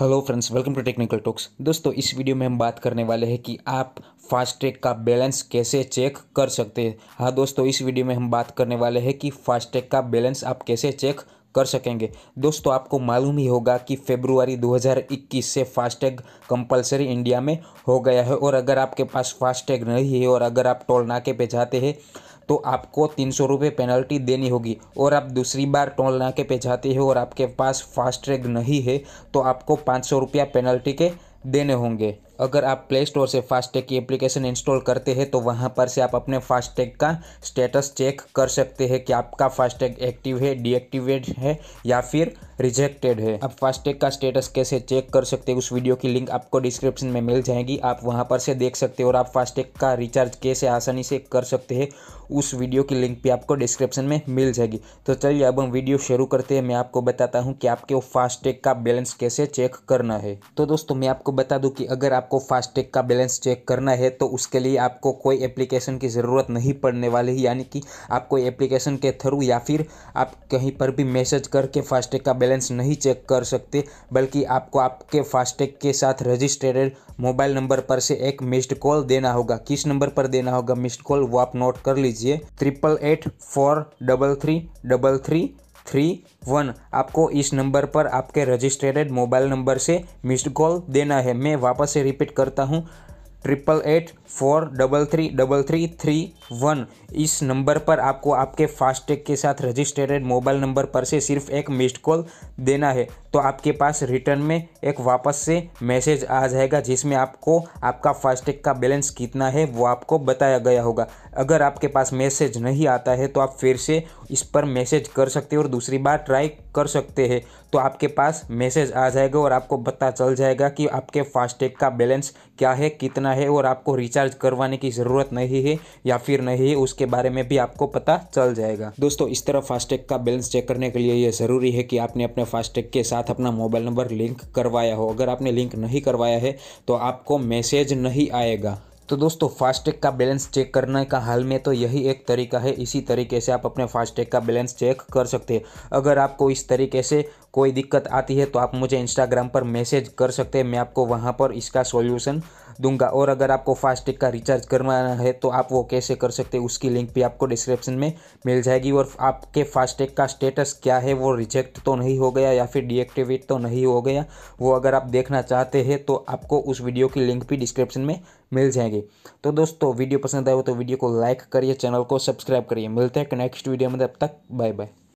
hello friends welcome to Technical Talks दोस्तों इस video में हम बात करने वाले हैं कि आप फास्टैग का बैलेंस कैसे चेक कर सकते हैं हाँ दोस्तों इस वीडियो में हम बात करने वाले हैं कि फास्टैग का बैलेंस आप कैसे चेक कर सकेंगे दोस्तों आपको मालूम ही होगा कि फेब्रुआरी 2021 से फास्टैग कंपलसरी इंडिया में हो गया है और अगर आपके पास फास्टैग नहीं है और अगर आप टोल नाके पे जाते हैं तो आपको तीन सौ रुपये पेनल्टी देनी होगी और आप दूसरी बार टोल नाके पे जाते हो और आपके पास फास्ट ट्रैक नहीं है तो आपको पाँच सौ रुपया पेनल्टी के देने होंगे अगर आप प्ले स्टोर से फास्टैग की एप्लीकेशन इंस्टॉल करते हैं तो वहाँ पर से आप अपने फास्टैग का स्टेटस चेक कर सकते हैं कि आपका फास्टैग एक्टिव है डीएक्टिवेट है या फिर रिजेक्टेड है आप फास्टैग का स्टेटस कैसे चेक कर सकते हैं उस वीडियो की लिंक आपको डिस्क्रिप्शन में मिल जाएगी आप वहाँ पर से देख सकते हो और आप फास्टैग का रिचार्ज कैसे आसानी से कर सकते हैं उस वीडियो की लिंक भी आपको डिस्क्रिप्शन में मिल जाएगी तो चलिए अब हम वीडियो शुरू करते हैं मैं आपको बताता हूँ कि आपके वो फास्टैग का बैलेंस कैसे चेक करना है तो दोस्तों मैं आपको बता दूँ कि अगर आप आपको फास्टैग का बैलेंस चेक करना है तो उसके लिए आपको कोई एप्लीकेशन की ज़रूरत नहीं पड़ने वाली है यानी कि आप कोई एप्लीकेशन के थ्रू या फिर आप कहीं पर भी मैसेज करके फास्टैग का बैलेंस नहीं चेक कर सकते बल्कि आपको आपके फास्टैग के साथ रजिस्टर्ड मोबाइल नंबर पर से एक मिस्ड कॉल देना होगा किस नंबर पर देना होगा मिस्ड कॉल वो आप नोट कर लीजिए triple eight four double three double three three one आपको इस नंबर पर आपके रजिस्ट्रेटेड मोबाइल नंबर से मिस्ड कॉल देना है मैं वापस से रिपीट करता हूँ triple eight four double three double three three one इस नंबर पर आपको आपके फास्टैग के साथ रजिस्टर्ड मोबाइल नंबर पर से सिर्फ एक मिस्ड कॉल देना है तो आपके पास रिटर्न में एक वापस से मैसेज आ जाएगा जिसमें आपको आपका फास्टैग का बैलेंस कितना है वो आपको बताया गया होगा अगर आपके पास मैसेज नहीं आता है तो आप फिर से इस पर मैसेज कर सकते हो और दूसरी बार ट्राई कर सकते हैं तो आपके पास मैसेज आ जाएगा और आपको पता चल जाएगा कि आपके फास्टैग का बैलेंस क्या है कितना है और आपको रिचार्ज रिचार्ज करवाने की ज़रूरत नहीं है या फिर नहीं है उसके बारे में भी आपको पता चल जाएगा दोस्तों इस तरह फास्टैग का बैलेंस चेक करने के लिए यह ज़रूरी है कि आपने अपने फास्टैग के साथ अपना मोबाइल नंबर लिंक करवाया हो अगर आपने लिंक नहीं करवाया है तो आपको मैसेज नहीं आएगा तो दोस्तों फास्टैग का बैलेंस चेक करने का हाल में तो यही एक तरीका है इसी तरीके से आप अपने फास्टैग का बैलेंस चेक कर सकते हैं अगर आपको इस तरीके से कोई दिक्कत आती है तो आप मुझे इंस्टाग्राम पर मैसेज कर सकते हैं मैं आपको वहां पर इसका सॉल्यूशन दूंगा और अगर आपको फास्टैग का रिचार्ज करवाना है तो आप वो कैसे कर सकते हैं उसकी लिंक भी आपको डिस्क्रिप्शन में मिल जाएगी और आपके फास्टैग का स्टेटस क्या है वो रिजेक्ट तो नहीं हो गया या फिर डीएक्टिवेट तो नहीं हो गया वो अगर आप देखना चाहते हैं तो आपको उस वीडियो की लिंक भी डिस्क्रिप्शन में मिल जाएंगे तो दोस्तों वीडियो पसंद आए तो वीडियो को लाइक करिए चैनल को सब्सक्राइब करिए मिलते हैं नेक्स्ट वीडियो में तब तक बाय बाय